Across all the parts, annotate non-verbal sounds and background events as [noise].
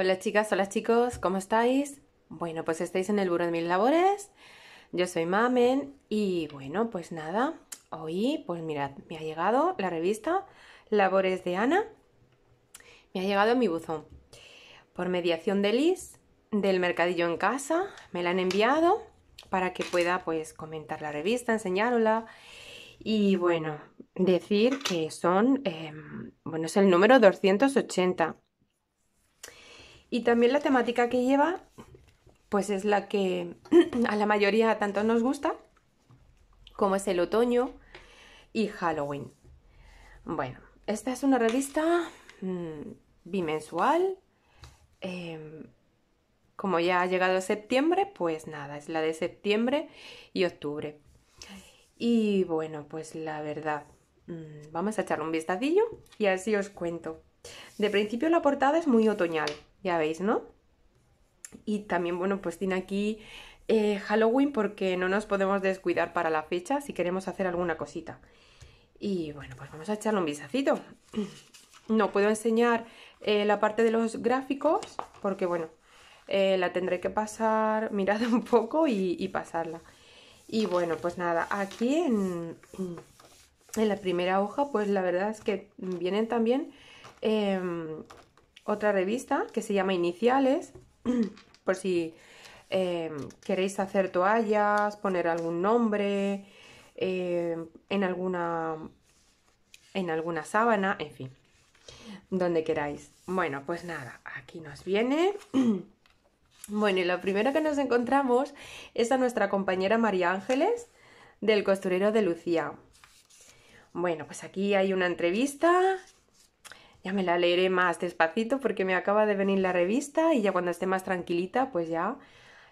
Hola chicas, hola chicos, ¿cómo estáis? Bueno, pues estáis en el Buró de Mil Labores. Yo soy Mamen y bueno, pues nada, hoy pues mirad, me ha llegado la revista Labores de Ana. Me ha llegado mi buzón. Por mediación de Liz, del Mercadillo en Casa, me la han enviado para que pueda pues comentar la revista, enseñárosla. Y bueno, decir que son, em, bueno, es el número 280. Y también la temática que lleva, pues es la que [clears throat] a la mayoría tanto nos gusta, como es el otoño y Halloween. Bueno, esta es una revista mm, bimensual. Em, como ya ha llegado septiembre, pues nada, es la de septiembre y octubre. Y bueno, pues la verdad, mm, vamos a echarle un vistacillo y así os cuento. De principio la portada es muy otoñal, ya veis, ¿no? Y también, bueno, pues tiene aquí eh, Halloween porque no nos podemos descuidar para la fecha si queremos hacer alguna cosita. Y bueno, pues vamos a echarle un vistacito. No puedo enseñar eh, la parte de los gráficos porque, bueno, eh, la tendré que pasar, [laughs] mirad un poco y, pasarla. Y bueno, pues nada, aquí en, en, la primera hoja, pues la verdad es que vienen también em, otra revista que se llama Iniciales, [clears throat] por si eh, queréis hacer toallas, poner algún nombre eh, en alguna en alguna sábana, en fin, donde queráis. Bueno, pues nada, aquí nos viene. [clears throat] Bueno, y lo primero que nos encontramos es a nuestra compañera María Ángeles del costurero de Lucía. Bueno, pues aquí hay una entrevista ya me la leeré más despacito porque me acaba de venir la revista y ya cuando esté más tranquilita, pues ya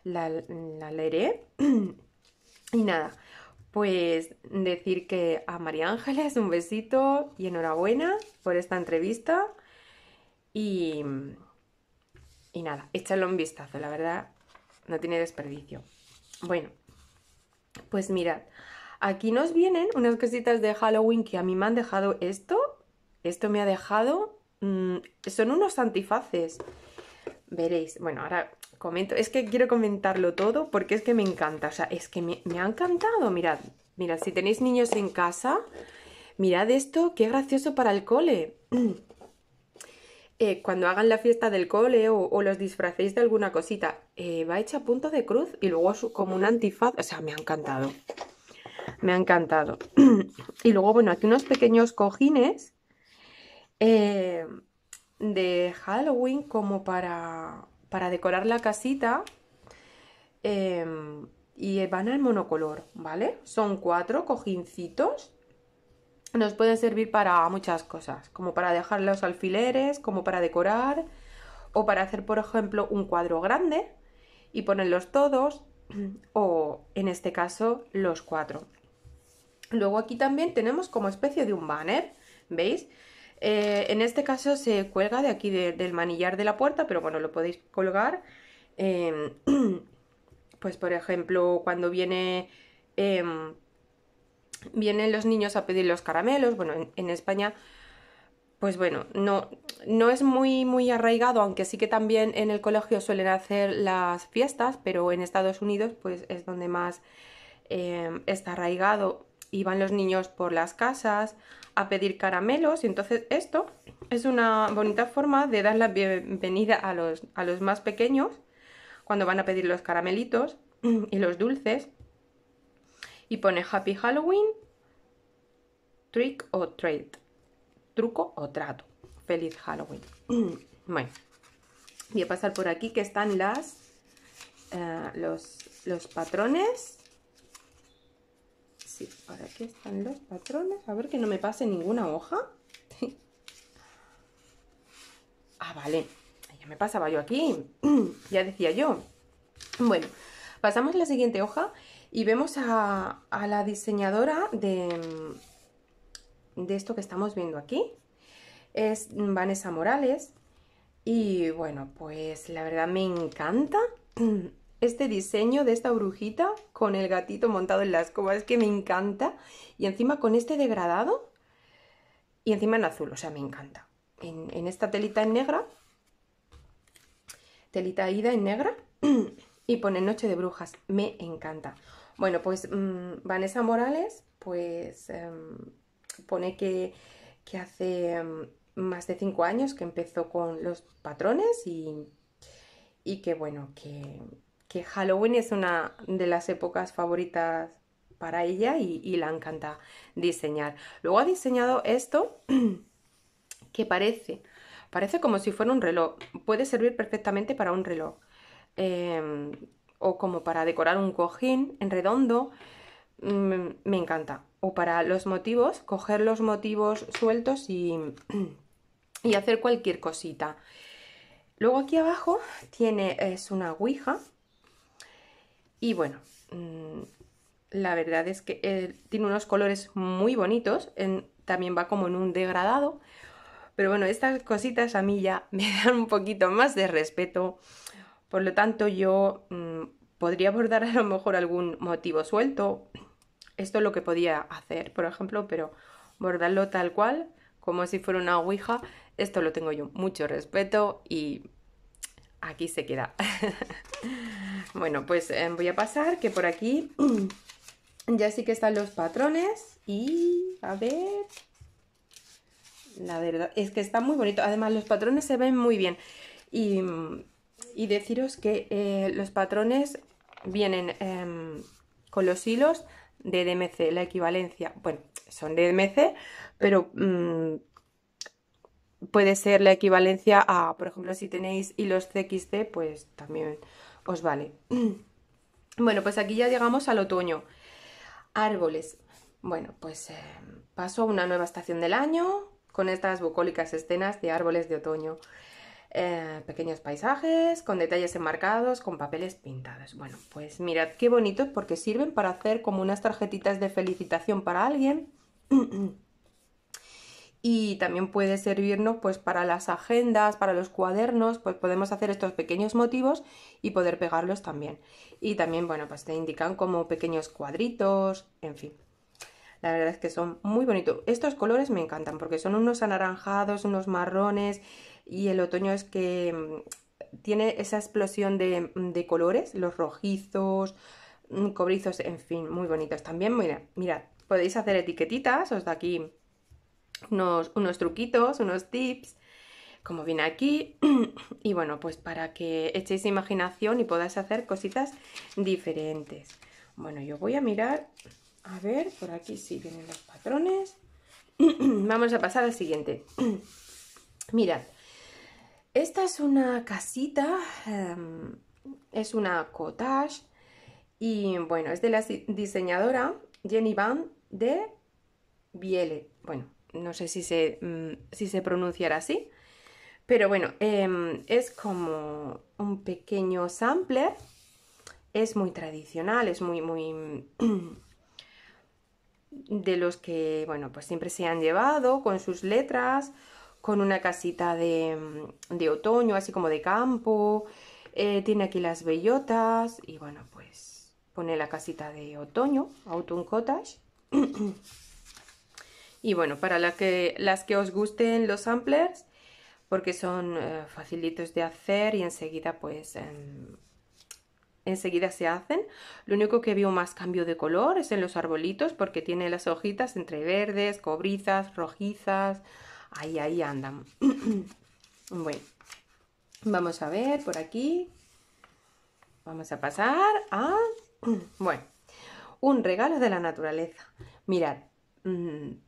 la, leeré. [clears throat] y nada, pues decir que a María Ángeles un besito y enhorabuena por esta entrevista. Y, y nada, échalo un vistazo, la verdad, no tiene desperdicio. Bueno, pues mirad, aquí nos vienen unas cositas de Halloween que a mí me han dejado esto esto me ha dejado... Mm, son unos antifaces. Veréis, bueno, ahora comento. Es que quiero comentarlo todo porque es que me encanta. O sea, es que me, ha encantado. Mirad, mirad, si tenéis niños en casa, mirad esto, qué gracioso para el cole. [clears throat] Eh, cuando hagan la fiesta del cole o, los disfracéis de alguna cosita, eh, va hecha a punto de cruz y luego como un antifaz. O sea, me ha encantado. Me ha encantado. [clears throat] y luego, bueno, aquí unos pequeños cojines eh, de Halloween como para, para decorar la casita. Em, y van al monocolor, ¿vale? Son cuatro cojincitos. Nos pueden servir para muchas cosas, como para dejar los alfileres, como para decorar, o para hacer, por ejemplo, un cuadro grande y ponerlos todos, [clears throat] o en este caso, los cuatro. Luego aquí también tenemos como especie de un banner, ¿veis? Eh, en este caso se cuelga de aquí del manillar de la puerta, pero bueno, lo podéis colgar. Em, [clears throat] pues por ejemplo, cuando viene... Em, vienen los niños a pedir los caramelos, bueno, en, España pues bueno, no, no es muy, muy arraigado, aunque sí que también en el colegio suelen hacer las fiestas, pero en Estados Unidos pues es donde más em, está arraigado van los niños por las casas a pedir caramelos y entonces esto es una bonita forma de dar la bienvenida a los, a los más pequeños cuando van a pedir los caramelitos [clears throat] y los dulces y pone Happy Halloween, Trick o trade truco o trato, feliz Halloween. [clears throat] bueno, voy a pasar por aquí que están las, eh, los, los patrones Sí, aquí están los patrones. A ver que no me pase ninguna hoja. [laughs] ah, vale. Ya me pasaba yo aquí. [clears throat] ya decía yo. Bueno, pasamos a la siguiente hoja y vemos a, la diseñadora de, de esto que estamos viendo aquí. Es Vanessa Morales. Y bueno, pues la verdad me encanta. [clears throat] este diseño de esta brujita con el gatito montado en la escoba, es que me encanta. Y encima con este degradado y encima en azul, o sea, me encanta. En, esta telita en negra, telita ida en negra, [clears throat] y pone Noche de Brujas, me encanta. Bueno, pues mm, Vanessa Morales, pues em, pone que, hace em, más de cinco años que empezó con los patrones y, y que bueno, que, Halloween es una de las épocas favoritas para ella y, la encanta diseñar. Luego ha diseñado esto [clears throat] que parece, parece como si fuera un reloj. Puede servir perfectamente para un reloj em, o como para decorar un cojín en redondo. Mm, me encanta. O para los motivos, coger los motivos sueltos y, [clears throat] hacer cualquier cosita. Luego aquí abajo tiene, es una ouija y bueno, mm, la verdad es que eh, tiene unos colores muy bonitos, también va como en un degradado, pero bueno, estas cositas a mí ya [laughs] me dan un poquito más de respeto, por lo tanto yo mm, podría bordar a lo mejor algún motivo suelto, esto es lo que podía hacer, por ejemplo, pero bordarlo tal cual, como si fuera una ouija, esto lo tengo yo mucho respeto y aquí se queda. [laughs] bueno, pues eh, voy a pasar que por aquí [clears throat] ya sí que están los patrones y a ver... La verdad es que está muy bonito. Además, los patrones se ven muy bien. Y, deciros que eh, los patrones vienen em, con los hilos de DMC, la equivalencia. Bueno, son de DMC, pero... Mm, puede ser la equivalencia a, por ejemplo, si tenéis hilos CXC, pues también os vale. [clears throat] Bueno, pues aquí ya llegamos al otoño. Árboles. Bueno, pues eh, paso a una nueva estación del año con estas bucólicas escenas de árboles de otoño. Eh, pequeños paisajes con detalles enmarcados, con papeles pintados. Bueno, pues mirad qué bonitos porque sirven para hacer como unas tarjetitas de felicitación para alguien. [clears throat] y también puede servirnos pues para las agendas, para los cuadernos, pues podemos hacer estos pequeños motivos y poder pegarlos también. Y también, bueno, pues te indican como pequeños cuadritos, en fin. La verdad es que son muy bonitos. Estos colores me encantan porque son unos anaranjados, unos marrones y el otoño es que mm, tiene esa explosión de, mm, colores, los rojizos, mm, cobrizos, en fin, muy bonitos. También, mira, mira, podéis hacer etiquetitas, os da aquí unos, truquitos, unos tips, como viene aquí. [clears throat] y bueno, pues para que echéis imaginación y podáis hacer cositas diferentes. Bueno, yo voy a mirar, a ver, por aquí sí vienen los patrones. [clears throat] Vamos a pasar al siguiente. [clears throat] Mirad, esta es una casita, em, es una cottage y bueno, es de la diseñadora Jenny Van de Biele. Bueno, no sé si se, mm, si se pronunciará así, pero bueno, em, es como un pequeño sampler, es muy tradicional, es muy, muy... Mm, de los que, bueno, pues siempre se han llevado con sus letras, con una casita de, mm, otoño, así como de campo, eh, tiene aquí las bellotas y bueno, pues pone la casita de otoño, Autumn Cottage. [clears throat] Y bueno, para que, las que os gusten los samplers, porque son eh, facilitos de hacer y enseguida pues... Em, enseguida se hacen. Lo único que veo más cambio de color es en los arbolitos porque tiene las hojitas entre verdes, cobrizas, rojizas. Ahí, ahí andan. [clears throat] bueno, vamos a ver por aquí. Vamos a pasar a... [clears throat] bueno, un regalo de la naturaleza. Mirad, mm,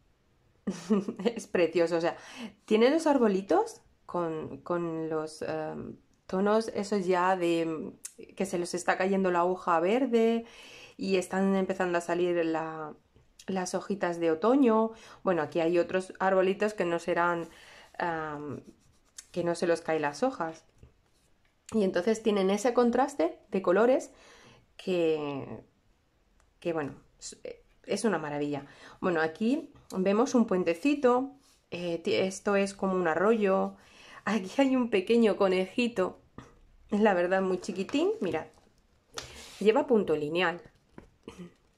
[laughs] es precioso, o sea, tiene los arbolitos con, los em, tonos, esos ya de que se los está cayendo la hoja verde y están empezando a salir las hojitas de otoño. Bueno, aquí hay otros arbolitos que no serán, em, que no se los caen las hojas. Y entonces tienen ese contraste de colores que, que bueno, eh, es una maravilla. Bueno, aquí vemos un puentecito, eh, esto es como un arroyo, [laughs] aquí hay un pequeño conejito, es la verdad muy chiquitín, mirad, lleva punto lineal.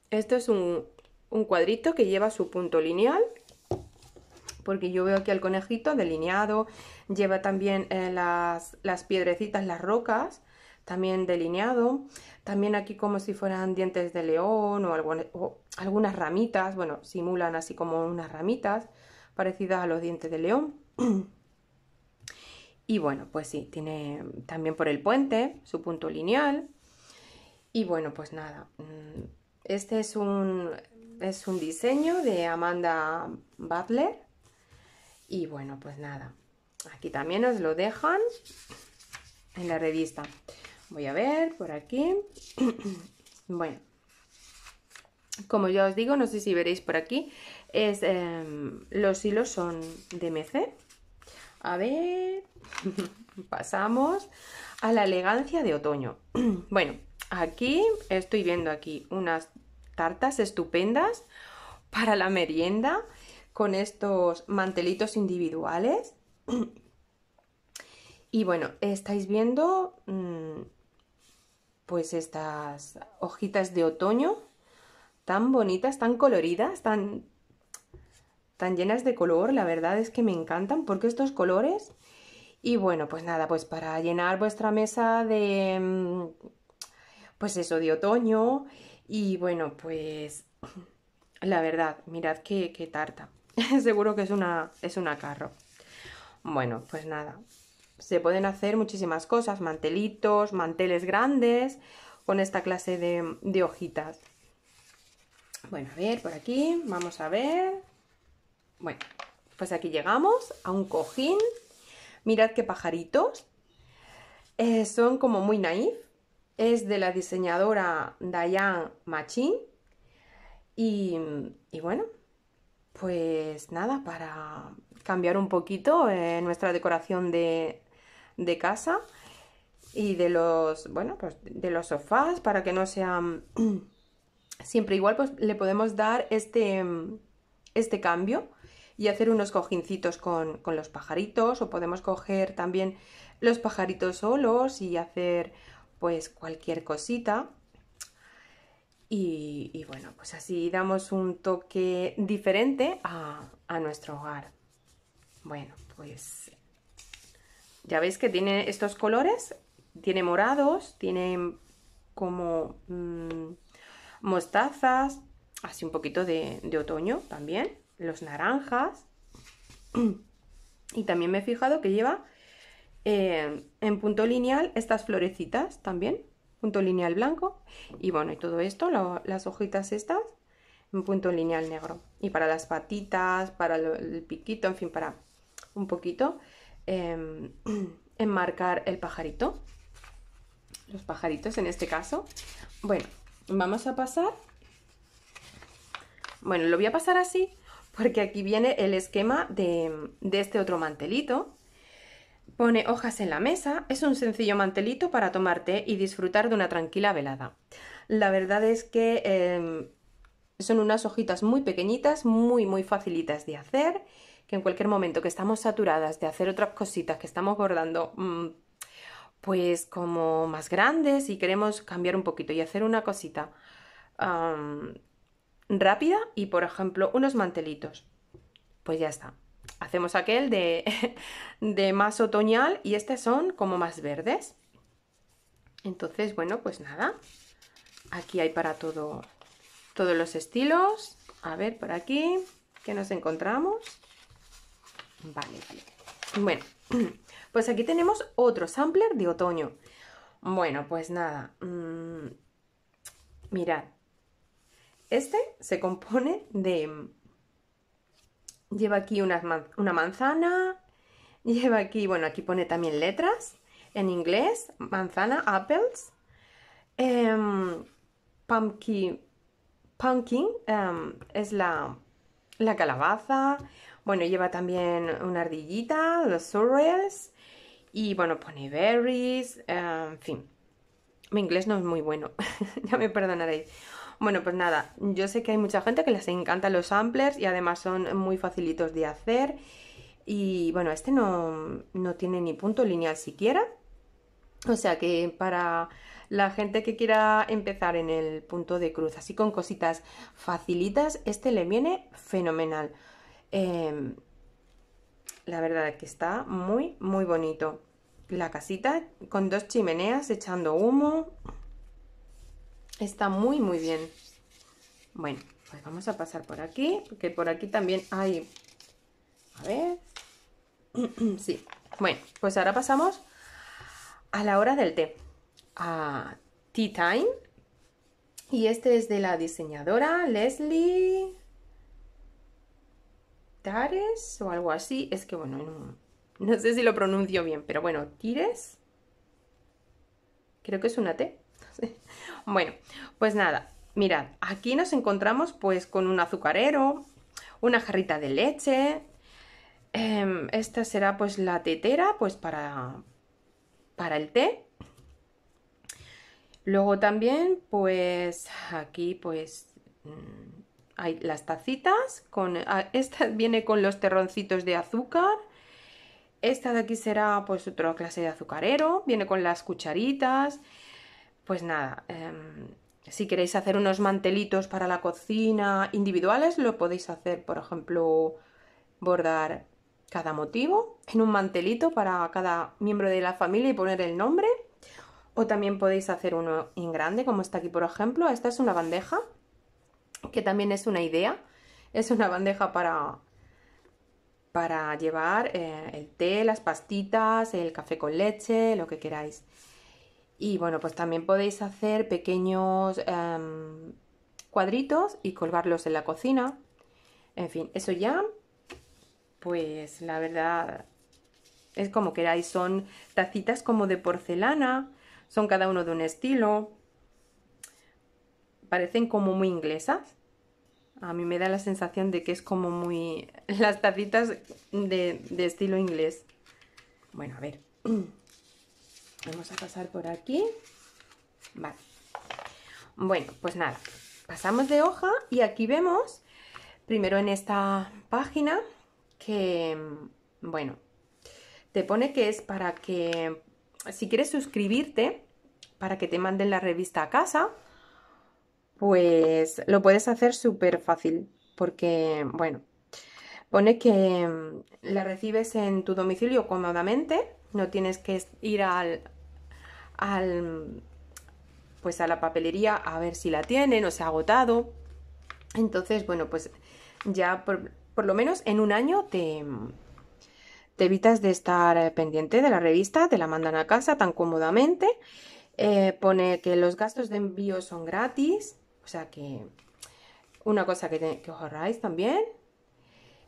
Esto es un, cuadrito que lleva su punto lineal porque yo veo aquí al conejito delineado, lleva también eh, las, las, piedrecitas, las rocas, también delineado. También aquí como si fueran dientes de león o, algunas ramitas, bueno, simulan así como unas ramitas parecidas a los dientes de león. [clears throat] Y bueno, pues sí, tiene también por el puente su punto lineal. Y bueno, pues nada, mm, este es un, es un diseño de Amanda Butler. Y bueno, pues nada, aquí también os lo dejan en la revista. Voy a ver por aquí. [clears throat] bueno, como ya os digo, no sé si veréis por aquí, es, em, los hilos son de MC. A ver, [laughs] pasamos a la elegancia de otoño. [clears throat] bueno, aquí estoy viendo aquí unas tartas estupendas para la merienda con estos mantelitos individuales. [clears throat] y bueno, estáis viendo... Mm, pues estas hojitas de otoño tan bonitas, tan coloridas, tan, tan llenas de color, la verdad es que me encantan porque estos colores y bueno, pues nada, pues para llenar vuestra mesa de mm, pues eso de otoño y bueno, pues la verdad, mirad qué, qué tarta. [laughs] Seguro que es una es una carro. Bueno, pues nada, se pueden hacer muchísimas cosas, mantelitos, manteles grandes, con esta clase de, hojitas. Bueno, a ver, por aquí, vamos a ver. Bueno, pues aquí llegamos a un cojín. Mirad qué pajaritos. Eh, son como muy naif. Es de la diseñadora Dayan Machin. Y, bueno, pues nada, para cambiar un poquito eh, nuestra decoración de, de casa y de los, bueno, pues, de los sofás para que no sean [clears throat] siempre igual, pues le podemos dar este, este cambio y hacer unos cojincitos con, los pajaritos o podemos coger también los pajaritos solos y hacer pues cualquier cosita. Y, bueno, pues así damos un toque diferente a, a nuestro hogar. Bueno, pues ya veis que tiene estos colores, tiene morados, tiene como mm, mostazas, así un poquito de, otoño también, los naranjas. [clears throat] Y también me he fijado que lleva eh, en punto lineal estas florecitas también, punto lineal blanco. Y bueno, y todo esto, las hojitas estas, en punto lineal negro. Y para las patitas, para el piquito, en fin, para un poquito Em, [clears throat] enmarcar el pajarito, los pajaritos en este caso. Bueno, vamos a pasar, bueno, lo voy a pasar así porque aquí viene el esquema de, este otro mantelito. Pone hojas en la mesa, es un sencillo mantelito para tomarte y disfrutar de una tranquila velada. La verdad es que em, son unas hojitas muy pequeñitas, muy muy facilitas de hacer que en cualquier momento que estamos saturadas de hacer otras cositas que estamos bordando, mm, pues como más grandes y queremos cambiar un poquito y hacer una cosita rápida y por ejemplo unos mantelitos, pues ya está. Hacemos aquel [laughs] de, más otoñal y estos son como más verdes. Entonces, bueno, pues nada. Aquí hay para todo, todos los estilos. A ver, por aquí, que nos encontramos? Vale, Bueno, [clears throat] pues aquí tenemos otro sampler de otoño. Bueno, pues nada. Mm, mirad. Este se compone de... Lleva aquí una, una manzana, lleva aquí, bueno, aquí pone también letras, en inglés, manzana, apples, em, pumpkin, pumpkin em, es la, la calabaza, bueno, lleva también una ardillita, los sorrels y bueno, pone berries, em, en fin. Mi inglés no es muy bueno, [laughs] ya me perdonaréis. Bueno, pues nada, yo sé que hay mucha gente que les encantan los samplers y además son muy facilitos de hacer. Y bueno, este no, no tiene ni punto lineal siquiera. O sea que para la gente que quiera empezar en el punto de cruz, así con cositas facilitas, este le viene fenomenal. Em, la verdad que está muy, muy bonito. La casita con dos chimeneas echando humo. Está muy, muy bien. Bueno, pues vamos a pasar por aquí, porque por aquí también hay... A ver... [clears throat] sí. Bueno, pues ahora pasamos a la hora del té. A Tea Time. Y este es de la diseñadora Leslie Tares o algo así. Es que, bueno, no, sé si lo pronuncio bien, pero bueno, Tires. Creo que es una T. [laughs] bueno, pues nada, mirad, aquí nos encontramos pues con un azucarero, una jarrita de leche. Em, esta será pues la tetera, pues para, para el té. Luego también, pues aquí, pues mm, hay las tacitas, con, ah, esta [laughs] viene con los terroncitos de azúcar, esta de aquí será pues otra clase de azucarero, viene con las cucharitas, pues nada, em, si queréis hacer unos mantelitos para la cocina individuales, lo podéis hacer, por ejemplo, bordar cada motivo en un mantelito para cada miembro de la familia y poner el nombre. O también podéis hacer uno en grande, como está aquí, por ejemplo. Esta es una bandeja que también es una idea. Es una bandeja para, para llevar eh, el té, las pastitas, el café con leche, lo que queráis. Y bueno, pues también podéis hacer pequeños em, cuadritos y colgarlos en la cocina. En fin, eso ya, pues la verdad es como queráis. Son tacitas como de porcelana, son cada uno de un estilo parecen como muy inglesas. A mí me da la sensación de que es como muy... [laughs] las tacitas de, estilo inglés. Bueno, a ver. [clears throat] Vamos a pasar por aquí. Vale. Bueno, pues nada. Pasamos de hoja y aquí vemos, primero en esta página, que, bueno, te pone que es para que, si quieres suscribirte, para que te manden la revista a casa, pues lo puedes hacer súper fácil porque, bueno, pone que mm, la recibes en tu domicilio cómodamente, no tienes que ir al, pues a la papelería a ver si la tienen o se ha agotado. Entonces, bueno, pues ya por, lo menos en un año te, mm, te evitas de estar pendiente de la revista, te la mandan a casa tan cómodamente. Eh, pone que los gastos de envío son gratis, o sea que una cosa que, os ahorráis también.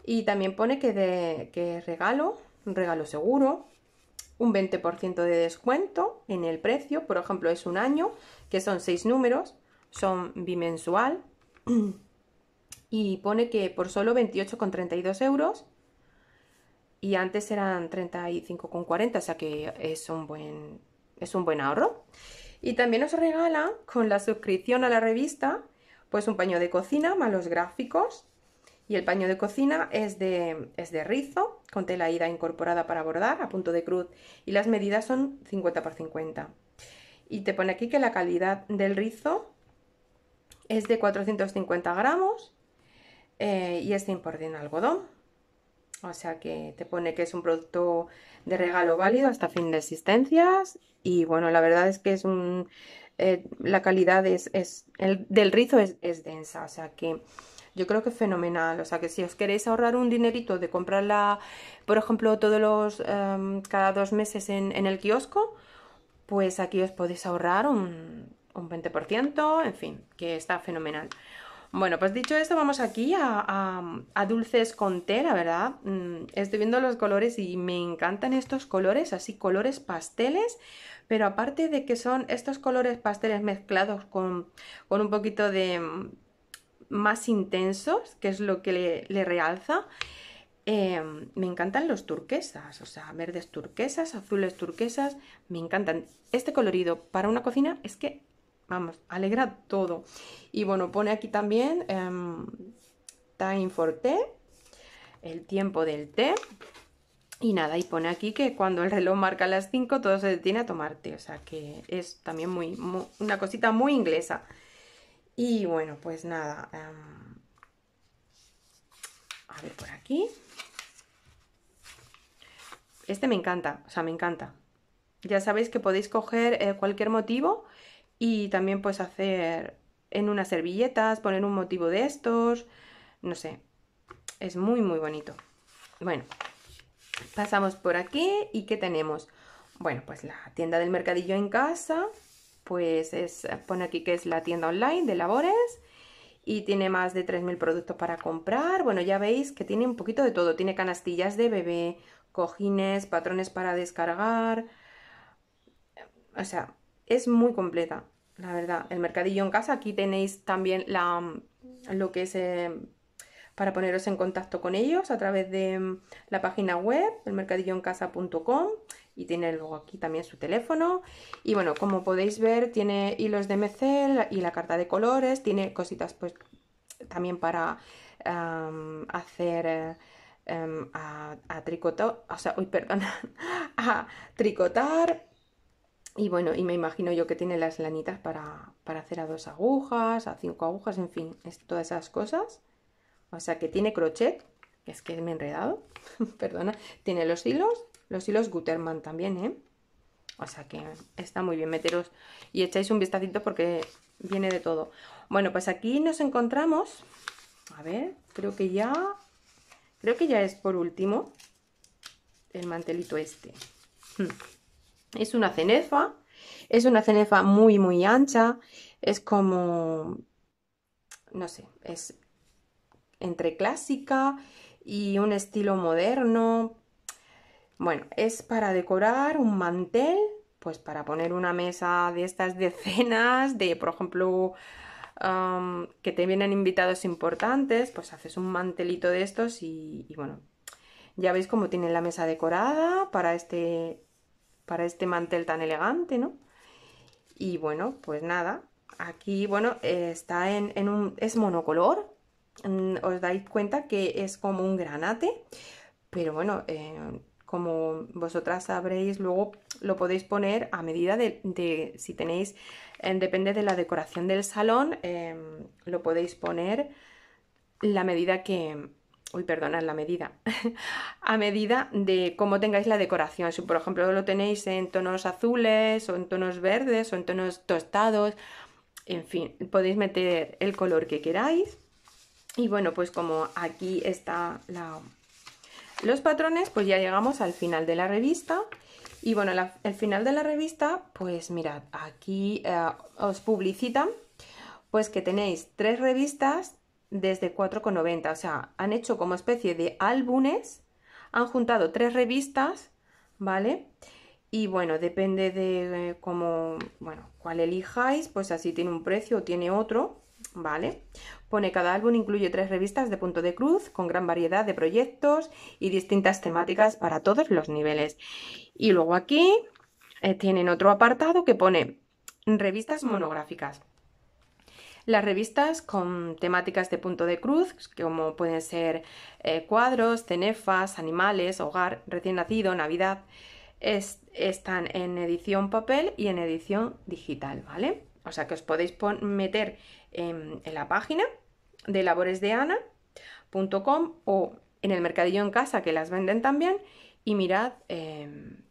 Y también pone que, de, regalo, un regalo seguro, un 20% de descuento en el precio. Por ejemplo, es un año, que son seis números, son bimensual. [clears throat] Y pone que por solo 28,32 euros. Y antes eran 35,40, o sea que es un buen, es un buen ahorro. Y también nos regala con la suscripción a la revista, pues un paño de cocina más los gráficos. Y el paño de cocina es de, es de rizo, con tela ida incorporada para bordar, a punto de cruz. Y las medidas son 50 por 50. Y te pone aquí que la calidad del rizo es de 450 gramos y eh, y es en algodón. O sea que te pone que es un producto de regalo válido hasta fin de existencias. Y bueno, la verdad es que es un. Eh, la calidad es, es del rizo es, densa. O sea que yo creo que es fenomenal. O sea que si os queréis ahorrar un dinerito de comprarla, por ejemplo, todos los. Em, cada dos meses en, el kiosco, pues aquí os podéis ahorrar un, un 20%. En fin, que está fenomenal. Bueno, pues dicho esto, vamos aquí a, dulces con la ¿verdad? Mm, estoy viendo los colores y me encantan estos colores, así colores pasteles, pero aparte de que son estos colores pasteles mezclados con, un poquito de mm, más intensos, que es lo que le, realza, em, me encantan los turquesas, o sea, verdes turquesas, azules turquesas, me encantan. Este colorido para una cocina es que vamos, alegra todo. Y bueno, pone aquí también em, time for tea, el tiempo del té. Y nada, y pone aquí que cuando el reloj marca las 5 todo se detiene a tomar té. O sea que es también muy, una cosita muy inglesa. Y bueno, pues nada. Em, a ver por aquí. Este me encanta, o sea, me encanta. Ya sabéis que podéis coger eh, cualquier motivo y también puedes hacer en unas servilletas, poner un motivo de estos, no sé, es muy muy bonito. Bueno, pasamos por aquí y ¿qué tenemos? Bueno, pues la tienda del mercadillo en casa, pues es, pone aquí que es la tienda online de labores y tiene más de 3.000 productos para comprar. Bueno, ya veis que tiene un poquito de todo. Tiene canastillas de bebé, cojines, patrones para descargar. O sea, es muy completa, la verdad. El mercadillo en casa, aquí tenéis también la, mm, lo que es eh, para poneros en contacto con ellos a través de mm, la página web, elmercadilloencasa.com y tiene luego aquí también su teléfono. Y bueno, como podéis ver, tiene hilos de mecel y la carta de colores, tiene cositas pues también para hacer... Em, a, a tricotar, o sea, uy, [laughs] a tricotar, y bueno, y me imagino yo que tiene las lanitas para, hacer a dos agujas, a cinco agujas, en fin, todas esas cosas. O sea que tiene crochet, es que me he enredado, [laughs] perdona. Tiene los hilos, los hilos Guterman también, ¿eh? O sea que está muy bien meteros y echáis un vistacito porque viene de todo. Bueno, pues aquí nos encontramos, a ver, creo que ya, creo que ya es por último el mantelito este. Hmm. Es una cenefa, es una cenefa muy, muy ancha, es como, no sé, es entre clásica y un estilo moderno. Bueno, es para decorar un mantel, pues para poner una mesa de estas decenas, de por ejemplo, que te vienen invitados importantes, pues haces un mantelito de estos y, y bueno, ya veis cómo tiene la mesa decorada para este para este mantel tan elegante, ¿no? Y bueno, pues nada, aquí, bueno, eh, está en, un... es monocolor, mm, os dais cuenta que es como un granate, pero bueno, eh, como vosotras sabréis, luego lo podéis poner a medida de, si tenéis, eh, depende de la decoración del salón, lo podéis poner la medida que, uy, perdonad la medida, [laughs] a medida de cómo tengáis la decoración. Si por ejemplo lo tenéis en tonos azules o en tonos verdes o en tonos tostados, en fin, podéis meter el color que queráis. Y bueno, pues como aquí está los patrones, pues ya llegamos al final de la revista. Y bueno, el final de la revista, pues mirad, aquí eh, os publicitan pues que tenéis tres revistas desde 4,90. O sea, han hecho como especie de álbumes, han juntado tres revistas, ¿vale? Y bueno, depende de eh, cómo, bueno, cuál elijáis, pues así tiene un precio o tiene otro, ¿vale? Pone cada álbum incluye tres revistas de punto de cruz con gran variedad de proyectos y distintas temáticas para todos los niveles. Y luego aquí eh, tienen otro apartado que pone revistas monográficas. Las revistas con temáticas de punto de cruz, como pueden ser eh, cuadros, cenefas, animales, hogar, recién nacido, Navidad, están en edición papel y en edición digital, ¿vale? O sea que os podéis meter en, la página de laboresdeana.com o en el mercadillo en casa que las venden también y mirad em,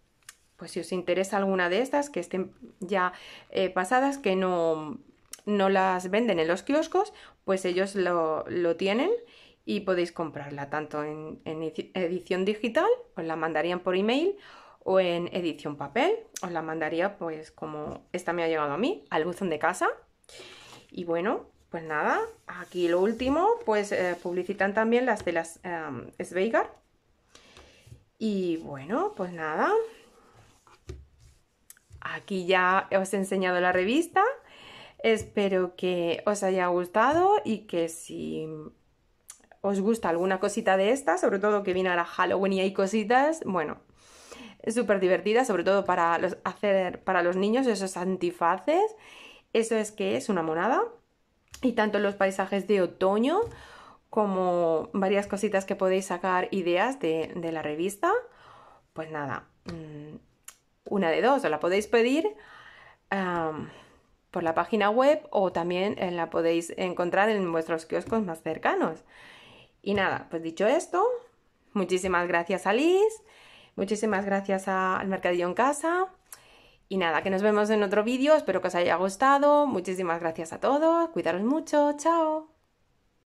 pues si os interesa alguna de estas que estén ya eh, pasadas que no no las venden en los kioscos, pues ellos lo, tienen y podéis comprarla tanto en, edición digital, os la mandarían por email o en edición papel, os la mandaría pues como esta me ha llegado a mí, al buzón de casa. Y bueno, pues nada, aquí lo último, pues eh, publicitan también las de las em, Sveigar. Y bueno, pues nada, aquí ya os he enseñado la revista Espero que os haya gustado y que si os gusta alguna cosita de esta, sobre todo que viene la Halloween y hay cositas, bueno, es súper divertida, sobre todo para los, hacer para los niños esos antifaces. Eso es que es una monada. Y tanto los paisajes de otoño como varias cositas que podéis sacar ideas de, la revista. Pues nada, mm, una de dos, o la podéis pedir por la página web o también eh, la podéis encontrar en vuestros kioscos más cercanos. Y nada, pues dicho esto, muchísimas gracias a Liz, muchísimas gracias al Mercadillo en Casa. Y nada, que nos vemos en otro vídeo, espero que os haya gustado, muchísimas gracias a todos, cuidaros mucho, chao.